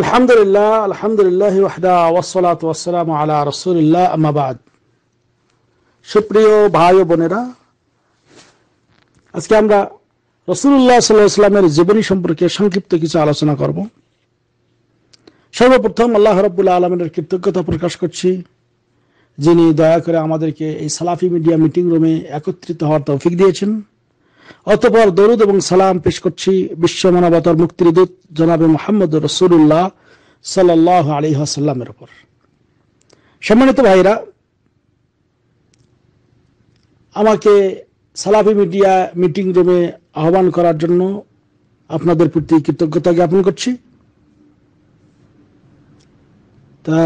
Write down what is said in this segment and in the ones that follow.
আলহামদুলিল্লাহ আলহামদুলিল্লাহ ওয়াহদা ওসলাত ওয়াসালাম আলা রসুলিল্লাহ আমাবাদ সুপ্রিয় ভাই ও বোনেরা আজকে আমরা রসুল্লাহ সাল্লাহামের জীবনী সম্পর্কে সংক্ষিপ্ত কিছু আলোচনা করব সর্বপ্রথম আল্লাহ রব্বুল্লা আলমের কৃতজ্ঞতা প্রকাশ করছি যিনি দয়া করে আমাদেরকে এই সালাফি মিডিয়া মিটিং রুমে একত্রিত হওয়ার তৌফিক দিয়েছেন অতপর দরুদ এবং সালাম পেশ করছি বিশ্ব মানবতার মুক্তির দূত জনাবে মোহাম্মদ রসুল্লাহ সাল আলী সাল্লামের উপর সম্মানিত ভাইরা আমাকে সালাফি মিডিয়া মিটিং রুমে আহ্বান করার জন্য আপনাদের প্রতি কৃতজ্ঞতা জ্ঞাপন করছি তা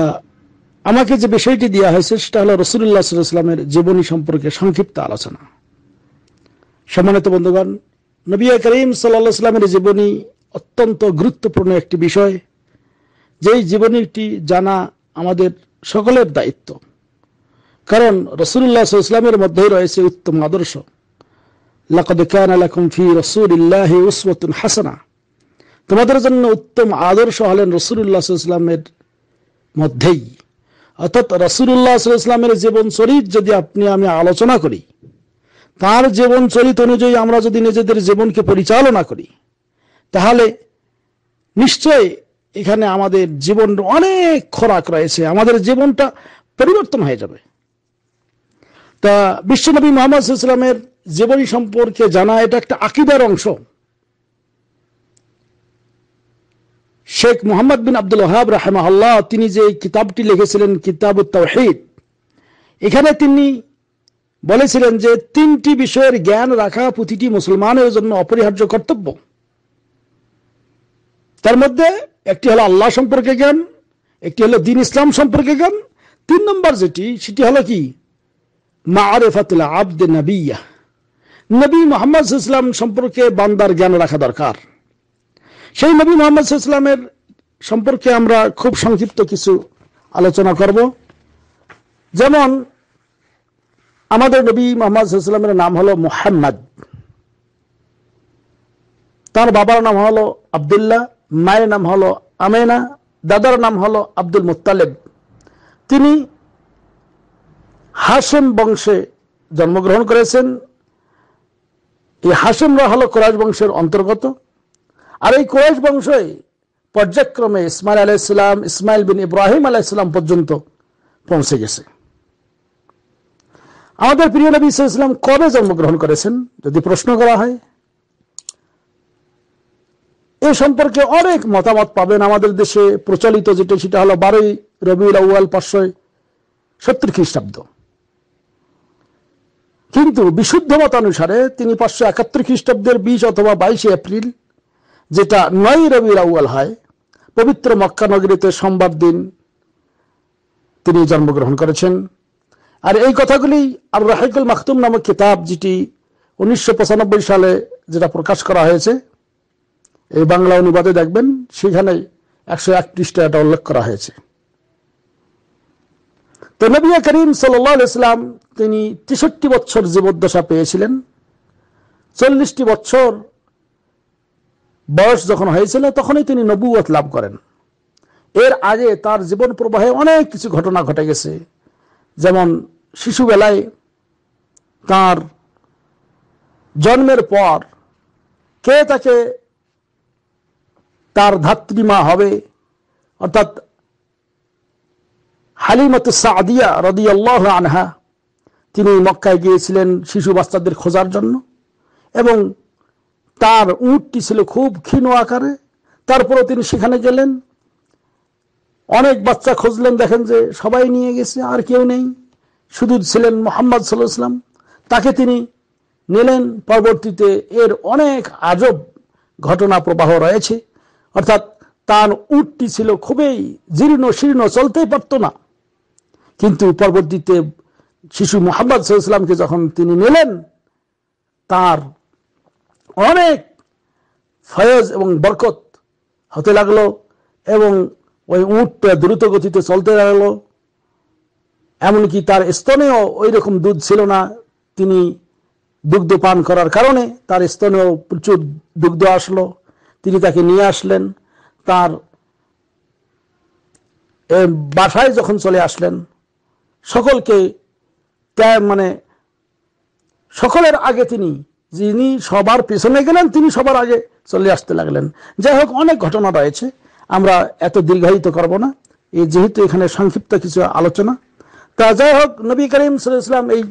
আমাকে যে বিষয়টি দেওয়া হয়েছে সেটা হলো রসুল্লাহ সাল্লামের জীবনী সম্পর্কে সংক্ষিপ্ত আলোচনা সম্মানিত বন্ধুগণ নবী করিম সাল্লা সাল্লামের জীবনী অত্যন্ত গুরুত্বপূর্ণ একটি বিষয় যেই জীবনীটি জানা আমাদের সকলের দায়িত্ব কারণ রসুল্লাহ ইসলামের মধ্যেই রয়েছে উত্তম আদর্শ লাকদ কান আলাকুম হাসানা তোমাদের জন্য উত্তম আদর্শ হলেন রসুল্লাহ ইসলামের মধ্যেই অর্থাৎ রসুল্লাহ ইসলামের জীবন চরিত যদি আপনি আমি আলোচনা করি তার জীবন চরিত অনুযায়ী আমরা যদি নিজেদের জীবনকে পরিচালনা করি তাহলে নিশ্চয় এখানে আমাদের জীবন অনেক খোরাক রয়েছে আমাদের জীবনটা পরিবর্তন হয়ে যাবে তা বিশ্বনবী মোহাম্মদ ইসলামের জীবনী সম্পর্কে জানা এটা একটা আকিদার অংশ শেখ মোহাম্মদ বিন আব্দুল ওহাব রাহেমাল্লাহ তিনি যে কিতাবটি লিখেছিলেন কিতাব তাহিদ এখানে তিনি বলেছিলেন যে তিনটি বিষয়ের জ্ঞান রাখা প্রতিটি মুসলমানের জন্য অপরিহার্য কর্তব্য তার মধ্যে একটি হলো আল্লাহ সম্পর্কে জ্ঞান একটি হলো দিন ইসলাম সম্পর্কে জ্ঞান তিন নম্বর যেটি সেটি হলো কি মা আরেফাতুল্লাহ আব্দে নবিয়া নবী মোহাম্মদ ইসলাম সম্পর্কে বান্দার জ্ঞান রাখা দরকার সেই নবী মোহাম্মদ ইসলামের সম্পর্কে আমরা খুব সংক্ষিপ্ত কিছু আলোচনা করব যেমন আমাদের নবী মোহাম্মদ সাল্লামের নাম হলো মোহাম্মদ তার বাবার নাম হলো আবদুল্লাহ মায়ের নাম হলো আমেনা দাদার নাম হলো আব্দুল মুতালেব তিনি হাসেম বংশে জন্মগ্রহণ করেছেন এই হাসেমরা হলো কোরআশ বংশের অন্তর্গত আর এই কোরআশ বংশই পর্যায়ক্রমে ইসমাইল আলাইসাল্লাম ইসমাইল বিন ইব্রাহিম আলাইসাল্লাম পর্যন্ত পৌঁছে গেছে আমাদের প্রিয় নবী ইসলাম কবে জন্মগ্রহণ করেছেন যদি প্রশ্ন করা হয় এ সম্পর্কে অনেক মতামত পাবেন আমাদের দেশে প্রচলিত যেটা সেটা হলো বারোই রবিউল আউয়াল পাঁচশো সত্তর খ্রিস্টাব্দ কিন্তু বিশুদ্ধ মতানুসারে তিনি পাঁচশো একাত্তর খ্রিস্টাব্দের বিশ অথবা বাইশে এপ্রিল যেটা নয় রবিউল আউয়াল হয় পবিত্র মক্কা নগরীতে সোমবার দিন তিনি জন্মগ্রহণ করেছেন আর এই কথাগুলি আর রাহেকুল মাহতুম নামক কিতাব যেটি উনিশশো সালে যেটা প্রকাশ করা হয়েছে এই বাংলা অনুবাদে দেখবেন সেখানে একশো একত্রিশটা এটা উল্লেখ করা হয়েছে তো নবিয়া করিম সাল্লাম তিনি তেষট্টি বছর জীবদ্দশা পেয়েছিলেন চল্লিশটি বছর বয়স যখন হয়েছিল তখনই তিনি নবুয়ত লাভ করেন এর আগে তার জীবন প্রবাহে অনেক কিছু ঘটনা ঘটে গেছে যেমন শিশুবেলায় তার জন্মের পর কে তাকে তার ধাত্রীমা হবে অর্থাৎ হালিমত সাদিয়া রদিয়াল্লাহ আনহা তিনি মক্কায় গিয়েছিলেন শিশু বাচ্চাদের খোঁজার জন্য এবং তার উঁটটি ছিল খুব ক্ষীণ আকারে তারপরে তিনি সেখানে গেলেন অনেক বাচ্চা খুঁজলেন দেখেন যে সবাই নিয়ে গেছে আর কেউ নেই শুধু ছিলেন মোহাম্মদ সাল্লাম তাকে তিনি নিলেন পরবর্তীতে এর অনেক আজব ঘটনা প্রবাহ রয়েছে অর্থাৎ তার উটটি ছিল খুবই জীর্ণ শীর্ণ চলতেই পারত না কিন্তু পরবর্তীতে শিশু মোহাম্মদ সাল্লামকে যখন তিনি নিলেন তার অনেক ফয়েজ এবং বরকত হতে লাগলো এবং ওই উঠটা দ্রুত গতিতে চলতে লাগলো এমনকি তার স্তনেও ওই রকম দুধ ছিল না তিনি দুগ্ধ পান করার কারণে তার স্তনেও প্রচুর দুগ্ধ আসলো তিনি তাকে নিয়ে আসলেন তার বাসায় যখন চলে আসলেন সকলকে মানে সকলের আগে তিনি যিনি সবার পেছনে গেলেন তিনি সবার আগে চলে আসতে লাগলেন যাই হোক অনেক ঘটনা রয়েছে আমরা এত দীর্ঘায়িত করব না এই যেহেতু এখানে সংক্ষিপ্ত কিছু আলোচনা তা যাই হোক নবী করিম সাল্লাম এই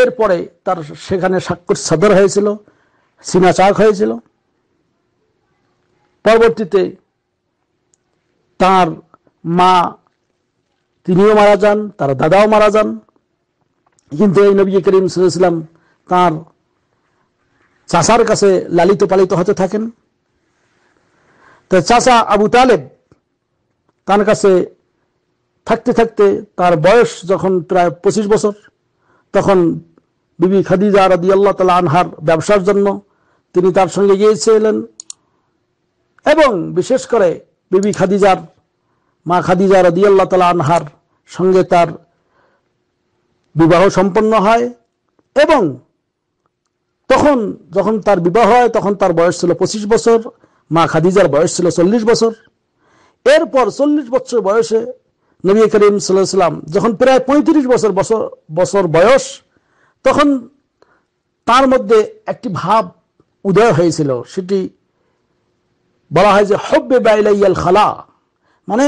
এরপরে তার সেখানে সাক্ষর সদর হয়েছিল চাক হয়েছিল পরবর্তীতে তার মা তিনিও মারা যান তার দাদাও মারা যান কিন্তু এই নবী করিম সাল্লাম তার চাষার কাছে লালিত পালিত হতে থাকেন তা চাচা আবু তালেব তার কাছে থাকতে থাকতে তার বয়স যখন প্রায় পঁচিশ বছর তখন বিবি খাদিজা রাদি আল্লাহ তালা আনহার ব্যবসার জন্য তিনি তার সঙ্গে গিয়েছিলেন এবং বিশেষ করে বিবি খাদিজার মা খাদিজা রাদি আল্লাহ তালা আনহার সঙ্গে তার বিবাহ সম্পন্ন হয় এবং তখন যখন তার বিবাহ হয় তখন তার বয়স ছিল পঁচিশ বছর মা খাদিজার বয়স ছিল চল্লিশ বছর এরপর চল্লিশ বছর বয়সে নবী করিম সাল্লাম যখন প্রায় পঁয়ত্রিশ বছর বছর বছর বয়স তখন তার মধ্যে একটি ভাব উদয় হয়েছিল সেটি বলা হয় যে হব্বে বাইলাইয়াল খালা মানে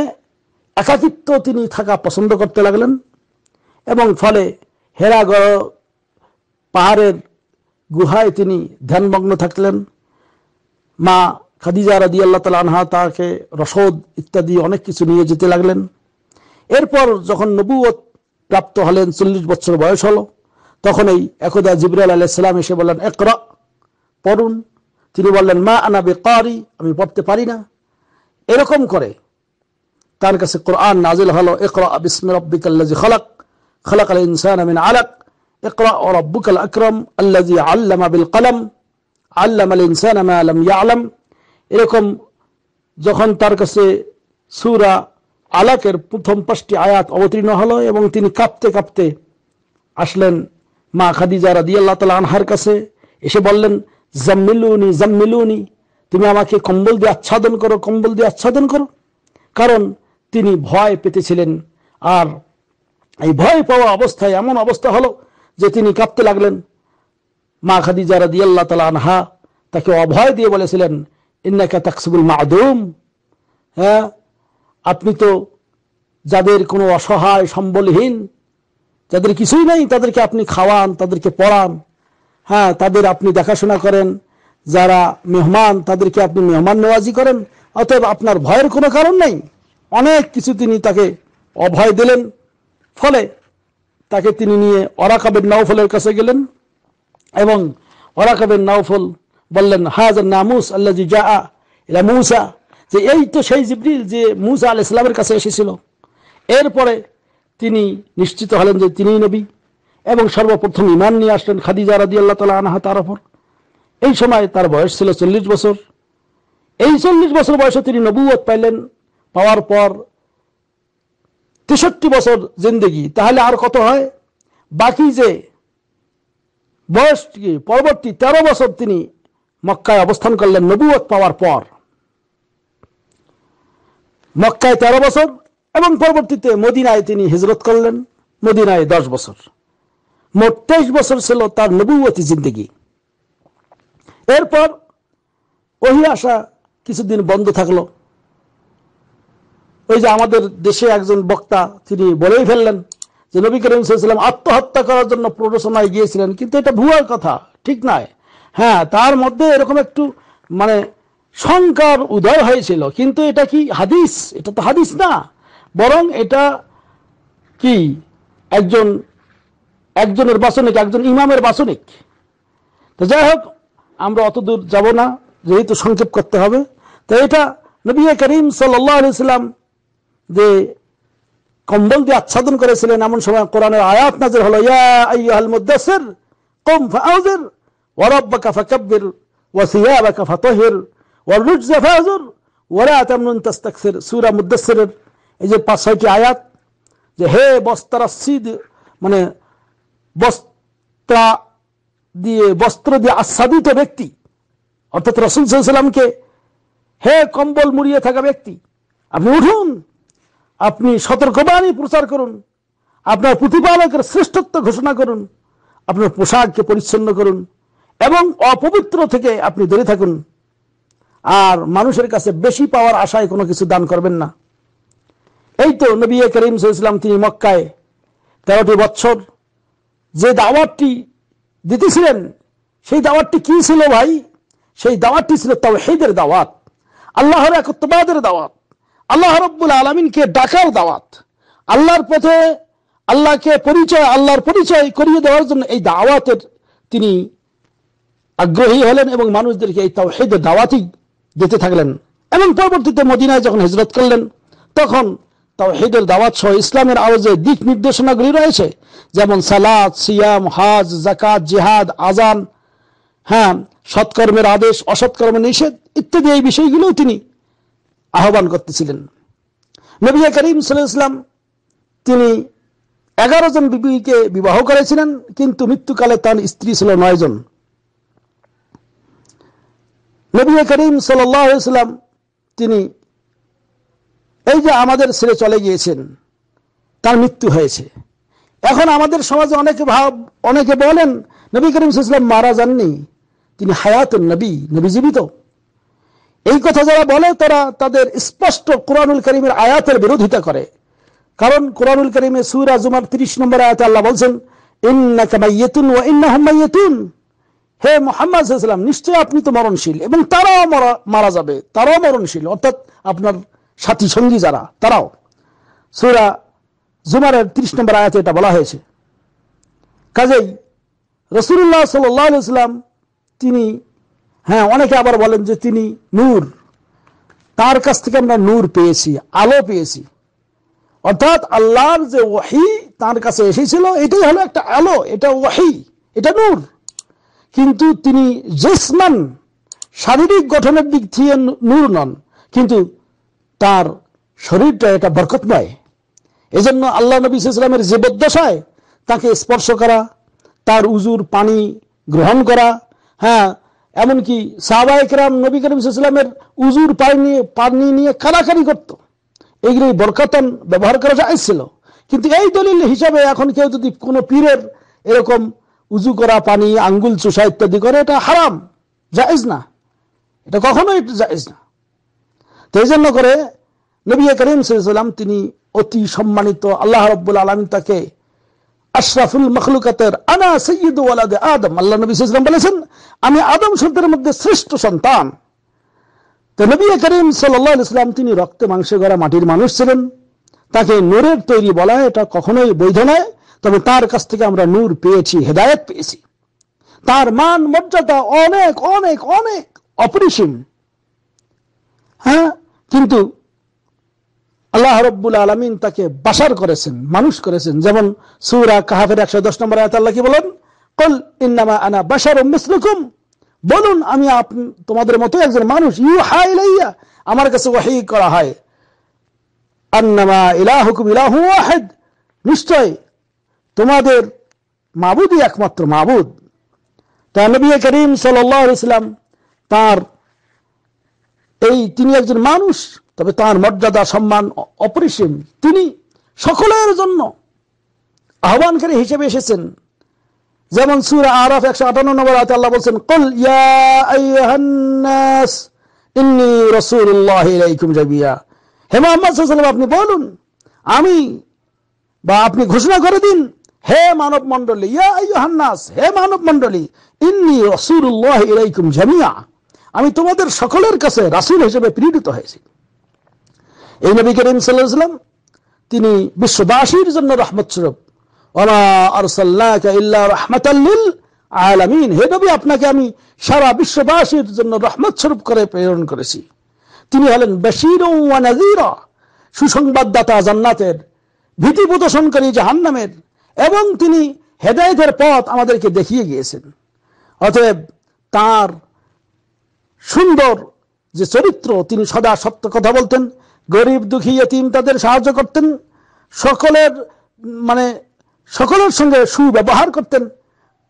একাকিত্ব তিনি থাকা পছন্দ করতে লাগলেন এবং ফলে হেরাগড় পাহাড়ের গুহায় তিনি ধ্যানমগ্ন থাকলেন মা খাদিজা রাদি আল্লাহ তালা আনহা তাকে রসদ ইত্যাদি অনেক কিছু নিয়ে যেতে লাগলেন এরপর যখন নবুয়ত প্রাপ্ত হলেন চল্লিশ বছর বয়স হলো তখন এই একদা জিবরাল আলাইসালাম এসে বললেন একরা পড়ুন তিনি বললেন মা আনা কারি আমি পড়তে পারি না এরকম করে তার কাছে কোরআন নাজিল হলো একরা বিসমির রব্বিকাল্লাজি খলাক খলাক আল ইনসান আমিন আলাক একরা ও রব্বুকাল আকরম আল্লাজি আল্লামা বিল কলম আল্লাম আল ইনসান আমা আলম ইয়া আলম এরকম যখন তার কাছে সুরা আলাকের প্রথম পাঁচটি আয়াত অবতীর্ণ হলো এবং তিনি কাঁপতে কাঁপতে আসলেন মা খাদিজা রাদি আল্লাহ তালা আনহার কাছে এসে বললেন জাম্মিলুনি জাম্মিলুনি তুমি আমাকে কম্বল দিয়ে আচ্ছাদন করো কম্বল দিয়ে আচ্ছাদন করো কারণ তিনি ভয় পেতেছিলেন আর এই ভয় পাওয়া অবস্থায় এমন অবস্থা হলো যে তিনি কাঁপতে লাগলেন মা খাদিজা রাদি আল্লাহ তালা আনহা তাকে অভয় দিয়ে বলেছিলেন ইন্নাকা তাকসিবুল মাদুম হ্যাঁ আপনি তো যাদের কোনো অসহায় সম্বলহীন যাদের কিছুই নেই তাদেরকে আপনি খাওয়ান তাদেরকে পড়ান হ্যাঁ তাদের আপনি দেখাশোনা করেন যারা মেহমান তাদেরকে আপনি মেহমান নেওয়াজি করেন অতএব আপনার ভয়ের কোনো কারণ নেই অনেক কিছু তিনি তাকে অভয় দিলেন ফলে তাকে তিনি নিয়ে অরাকাবের নাওফলের কাছে গেলেন এবং অরাকাবের নাওফল বললেন হাজার নামুস আল্লাহ যা এরা মৌসা যে এই তো সেই জিবরিল যে মুসা আল ইসলামের কাছে এসেছিল এরপরে তিনি নিশ্চিত হলেন যে তিনি নবী এবং সর্বপ্রথম ইমান নিয়ে আসলেন খাদিজা রাদি আল্লাহ তালা আনাহা তার ওপর এই সময় তার বয়স ছিল চল্লিশ বছর এই চল্লিশ বছর বয়সে তিনি নবুয়ত পাইলেন পাওয়ার পর তেষট্টি বছর জিন্দেগি তাহলে আর কত হয় বাকি যে বয়স পরবর্তী তেরো বছর তিনি মক্কায় অবস্থান করলেন নবুয়ত পাওয়ার পর মক্কায় তেরো বছর এবং পরবর্তীতে মদিনায় তিনি হিজরত করলেন মদিনায় দশ বছর মোট তেইশ বছর ছিল তার নবুয়তী জিন্দগি এরপর ওহি আসা কিছুদিন বন্ধ থাকলো ওই যে আমাদের দেশে একজন বক্তা তিনি বলেই ফেললেন যে নবী করিম সাল্লাম আত্মহত্যা করার জন্য প্ররোচনায় গিয়েছিলেন কিন্তু এটা ভুয়ার কথা ঠিক নয় হ্যাঁ তার মধ্যে এরকম একটু মানে শঙ্কার উদয় হয়েছিল কিন্তু এটা কি হাদিস এটা তো হাদিস না বরং এটা কি একজন একজনের বাসনিক একজন ইমামের বাসনিক তো যাই হোক আমরা অত দূর যাব না যেহেতু সংক্ষেপ করতে হবে তো এটা নবী করিম সাল্লাম যে কম্বল দিয়ে আচ্ছাদন করেছিলেন এমন সময় কোরআনের আয়াত নাজের হলো ইয়া আইয়াল মুদাসসির কম وربك فكبر وثيابك فطهر والرجز فاهجر ولا تمنن تستكثر সূরা মুদাসসিরের এই যে পাঁচ ছয়টি আয়াত যে হে বস্ত্রাশ্রিদ মানে বস্ত্রা দিয়ে বস্ত্র দিয়ে আচ্ছাদিত ব্যক্তি অর্থাৎ রসুল সাল্লামকে হে কম্বল মুড়িয়ে থাকা ব্যক্তি আপনি উঠুন আপনি সতর্কবাণী প্রচার করুন আপনার প্রতিপালকের শ্রেষ্ঠত্ব ঘোষণা করুন আপনার পোশাককে পরিচ্ছন্ন করুন এবং অপবিত্র থেকে আপনি দূরে থাকুন আর মানুষের কাছে বেশি পাওয়ার আশায় কোনো কিছু দান করবেন না এই তো নবী করিম ইসলাম তিনি মক্কায় তেরোটি বছর যে দাওয়াতটি দিতেছিলেন সেই দাওয়াতটি কি ছিল ভাই সেই দাওয়াতটি ছিল হেদের দাওয়াত আল্লাহর একত্রবাদের দাওয়াত আল্লাহ রব্বুল আলমিনকে ডাকার দাওয়াত আল্লাহর পথে আল্লাহকে পরিচয় আল্লাহর পরিচয় করিয়ে দেওয়ার জন্য এই দাওয়াতের তিনি আগ্রহী হলেন এবং মানুষদেরকে এই তাহিদে দাওয়াতি দিতে থাকলেন এবং পরবর্তীতে মদিনায় যখন হিজরত করলেন তখন তাওহিদের দাওয়াত সহ ইসলামের আওয়াজে দিক নির্দেশনাগুলি রয়েছে যেমন সালাদ সিয়াম হাজ জাকাত জিহাদ আজান হ্যাঁ সৎকর্মের আদেশ অসৎকর্মের নিষেধ ইত্যাদি এই বিষয়গুলোও তিনি আহ্বান করতেছিলেন নবিয়া করিম সাল্লাম তিনি এগারো জন বিবিকে বিবাহ করেছিলেন কিন্তু মৃত্যুকালে তার স্ত্রী ছিল নয় জন নবী করিম সাল্লাম তিনি এই যে আমাদের ছেড়ে চলে গিয়েছেন তার মৃত্যু হয়েছে এখন আমাদের সমাজে অনেকে ভাব অনেকে বলেন নবী করিম সাল্লাম মারা যাননি তিনি হায়াত নবী নবী জীবিত এই কথা যারা বলে তারা তাদের স্পষ্ট কোরআনুল করিমের আয়াতের বিরোধিতা করে কারণ কোরআনুল করিমে সুরা জুমার তিরিশ নম্বর আয়াত আল্লাহ বলছেন ইন্না ও ইন্না হাম্মাইয়েতুন হে মোহাম্মদ নিশ্চয় আপনি তো মরণশীল এবং তারাও মারা মারা যাবে তারাও মরণশীল অর্থাৎ আপনার সাথী সঙ্গী যারা তারাও সুরা জুমারের ত্রিশ নম্বর আয়াতে এটা বলা হয়েছে কাজেই রসুল্লাহ সাল্লাম তিনি হ্যাঁ অনেকে আবার বলেন যে তিনি নূর তার কাছ থেকে আমরা নূর পেয়েছি আলো পেয়েছি অর্থাৎ আল্লাহর যে ওয়াহি তার কাছে এসেছিল এটাই হলো একটা আলো এটা ওয়াহি এটা নূর কিন্তু তিনি জিসমান শারীরিক গঠনের দিক থেকে নূর নন কিন্তু তার শরীরটা এটা বরকতময় এজন্য আল্লাহ নবী ইসলামের যে বদ্দশায় তাকে স্পর্শ করা তার উজুর পানি গ্রহণ করা হ্যাঁ এমনকি সাহবা একরাম নবী করিম ইসলামের উজুর পানি পানি নিয়ে কারাকারি করত এইগুলি বরকতন ব্যবহার করা যাচ্ছিল কিন্তু এই দলিল হিসাবে এখন কেউ যদি কোনো পীরের এরকম উজু করা পানি আঙ্গুল চুষা ইত্যাদি করে এটা হারাম জায়েজ না এটা কখনোই জায়েজ না তো এই জন্য করে নবী করিম সাল্লাম তিনি অতি সম্মানিত আল্লাহ রব্বুল আলম তাকে আশরাফুল মখলুকাতের আনা সৈয়দ ওয়ালাদে আদম আল্লাহ নবী সাল্লাম বলেছেন আমি আদম সন্তানের মধ্যে শ্রেষ্ঠ সন্তান তো নবী করিম সাল্লাহ ইসলাম তিনি রক্তে মাংসে গড়া মাটির মানুষ ছিলেন তাকে নোরের তৈরি বলা এটা কখনোই বৈধ নয় তবে তার কাছ থেকে আমরা নূর পেয়েছি হেদায়ত পেয়েছি তার মান মর্যাদা অনেক অনেক অনেক অপরিসীম হ্যাঁ কিন্তু আল্লাহ রব্বুল আলমিন তাকে বাসার করেছেন মানুষ করেছেন যেমন সুরা কাহাফের একশো দশ নম্বর আয়তাল্লাহ কি বলেন কল ইন্নামা আনা বাসার মুসলুকুম বলুন আমি তোমাদের মতো একজন মানুষ ইউ হাই লাইয়া আমার কাছে ওয়াহি করা হয় আন্নামা ইলাহুকুম ইলাহু ওয়াহেদ নিশ্চয় তোমাদের মাবুদই একমাত্র মাবুদ তা নবী করিম সাল্লাম তার এই তিনি একজন মানুষ তবে তার মর্যাদা সম্মান অপরিসীম তিনি সকলের জন্য আহ্বানকারী হিসেবে এসেছেন যেমন সুরা আরফ একশো আটান্ন নম্বর আয়তে আল্লাহ বলছেন কল ইন্নি রসুল্লাহ জাবিয়া হে মোহাম্মদ আপনি বলুন আমি বা আপনি ঘোষণা করে দিন হে মানব মন্ডলী হে মানব মন্ডলী জামিয়া আমি তোমাদের সকলের কাছে রাসুল হিসেবে প্রেরিত হয়েছি এই নবী করিম সাল্লাম তিনি বিশ্ববাসীর জন্য রহমত স্বরূপ ওলা আরসাল্লাহ আপনাকে আমি সারা বিশ্ববাসীর জন্য রহমত স্বরূপ করে প্রেরণ করেছি তিনি হলেন বেশির সুসংবাদদাতা জান্নাতের ভীতি প্রদর্শনকারী জাহান্নামের এবং তিনি হেদায়তের পথ আমাদেরকে দেখিয়ে গিয়েছেন অতএব তার সুন্দর যে চরিত্র তিনি সদা সত্য কথা বলতেন গরিব দুঃখী এতিম তাদের সাহায্য করতেন সকলের মানে সকলের সঙ্গে সুব্যবহার করতেন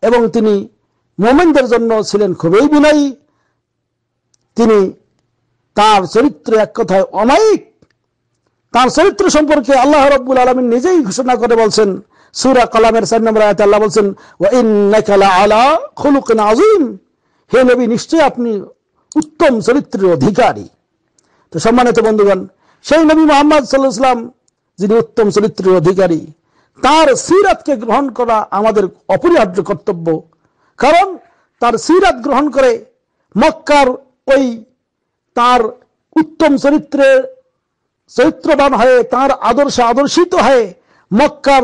এবং তিনি মোমেনদের জন্য ছিলেন খুবই বিনয়ী তিনি তার চরিত্র এক কথায় অনায়িক তার চরিত্র সম্পর্কে আল্লাহ রব্বুল আলমিন নিজেই ঘোষণা করে বলছেন সুরা কালামের সাত নম্বর আয়াত আল্লাহ বলছেন আলা আজিম হে নবী নিশ্চয় আপনি উত্তম চরিত্রের অধিকারী তো সম্মানিত বন্ধুগণ সেই নবী মোহাম্মদ সাল্লাহ সাল্লাম যিনি উত্তম চরিত্রের অধিকারী তার সিরাতকে গ্রহণ করা আমাদের অপরিহার্য কর্তব্য কারণ তার সিরাত গ্রহণ করে মক্কার ওই তার উত্তম চরিত্রের চরিত্রবান হয়ে তার আদর্শে আদর্শিত হয়ে মক্কার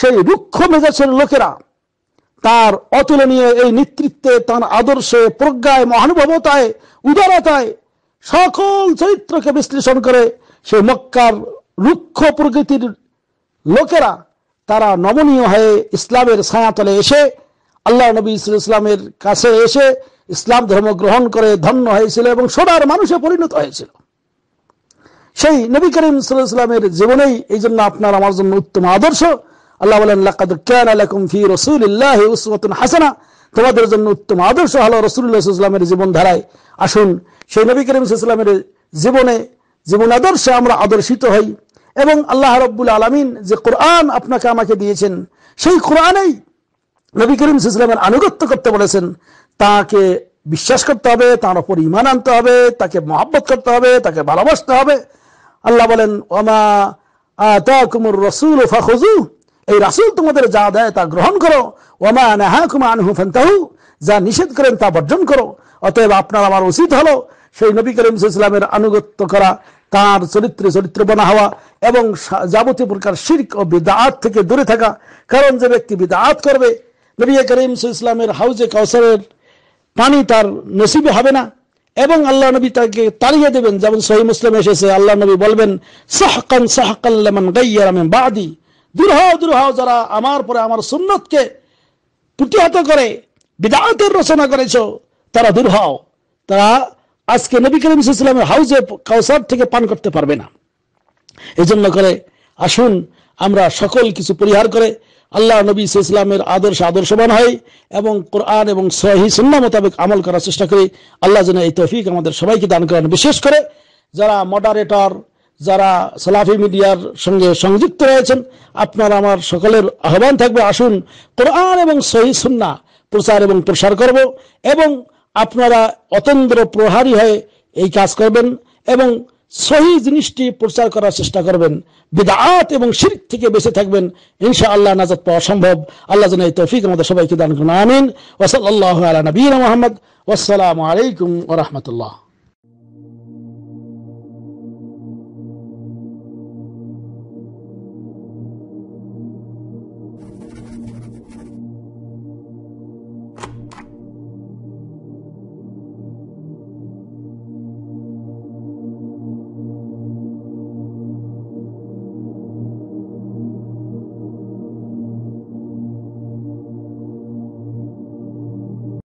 সেই রুক্ষ মেজাজের লোকেরা তার অতুলনীয় এই নেতৃত্বে তার আদর্শে প্রজ্ঞায় মহানুভবতায় উদারতায় সকল চরিত্রকে বিশ্লেষণ করে সে মক্কার রুক্ষ প্রকৃতির লোকেরা তারা নমনীয় হয়ে ইসলামের ছায়াতলে এসে আল্লাহ নবী ইসলামের কাছে এসে ইসলাম ধর্ম গ্রহণ করে ধন্য হয়েছিল এবং সোনার মানুষে পরিণত হয়েছিল সেই নবী করিম সাল্লাহ ইসলামের জীবনেই এই জন্য আপনার আমার জন্য উত্তম আদর্শ আল্লাহ বলেন লাকাদ ফি রাসূলিল্লাহি উসওয়াতুন হাসানা তোমাদের জন্য উত্তম আদর্শ হলো রাসূলুল্লাহ সাল্লাল্লাহু জীবন ধারায় আসুন সেই নবী করিম সাল্লাল্লাহু জীবনে জীবন আদর্শে আমরা আদর্শিত হই এবং আল্লাহ রব্বুল আলমিন যে কোরআন আপনাকে আমাকে দিয়েছেন সেই কোরআনেই নবী করিম ইসলামের আনুগত্য করতে বলেছেন তাকে বিশ্বাস করতে হবে তার ওপর ইমান আনতে হবে তাকে মহাব্বত করতে হবে তাকে ভালোবাসতে হবে আল্লাহ বলেন ওমা আহ তা কুমুর রসুল ফাখুজু এই রাসুল তোমাদের যা দেয় তা গ্রহণ করো যা নিষেধ করেন তা বর্জন করো অতএব আপনার আমার উচিত হলো সেই নবী করিম ইসলামের আনুগত্য করা তার চরিত্রে চরিত্র বনা হওয়া এবং যাবতীয় প্রকার শির্ক ও বিদাত থেকে দূরে থাকা কারণ যে ব্যক্তি বিদাত করবে নবী করিম ইসলামের হাউজে কাউসারের পানি তার নসিবে হবে না এবং আল্লাহ নবী তাকে তাড়িয়ে দেবেন যেমন সহি মুসলিম এসেছে আল্লাহ নবী বলবেন সাহকান সাহকাল্লামান গাইয়ারামে বাদি দূর হও যারা আমার পরে আমার সুন্নতকে প্রতিহত করে বিদাতের রচনা করেছ তারা দূর তারা আজকে নবী করিম ইসলামের হাউজে কাউসার থেকে পান করতে পারবে না এই জন্য করে আসুন আমরা সকল কিছু পরিহার করে আল্লাহ নবী ইসলামের আদর্শ আদর্শবান হয় এবং কোরআন এবং সহি সুন্না মোতাবেক আমল করার চেষ্টা করি আল্লাহ যেন এই তফিক আমাদের সবাইকে দান করেন বিশেষ করে যারা মডারেটর যারা সালাফি মিডিয়ার সঙ্গে সংযুক্ত রয়েছেন আপনার আমার সকলের আহ্বান থাকবে আসুন কোরআন এবং সহি সুন্না প্রচার এবং প্রসার করব এবং আপনারা অতন্দ্র প্রহারী হয়ে এই কাজ করবেন এবং সহি জিনিসটি প্রচার করার চেষ্টা করবেন বিদাত এবং শির থেকে বেঁচে থাকবেন ইনশা আল্লাহ নাজাদ পাওয়া সম্ভব আল্লাহ জন এই তৌফিক আমাদের সবাইকে দান করুন আমিন ওসল আল্লাহ আলা নবীন মোহাম্মদ ওসালামু আলাইকুম ওরহমতুল্লাহ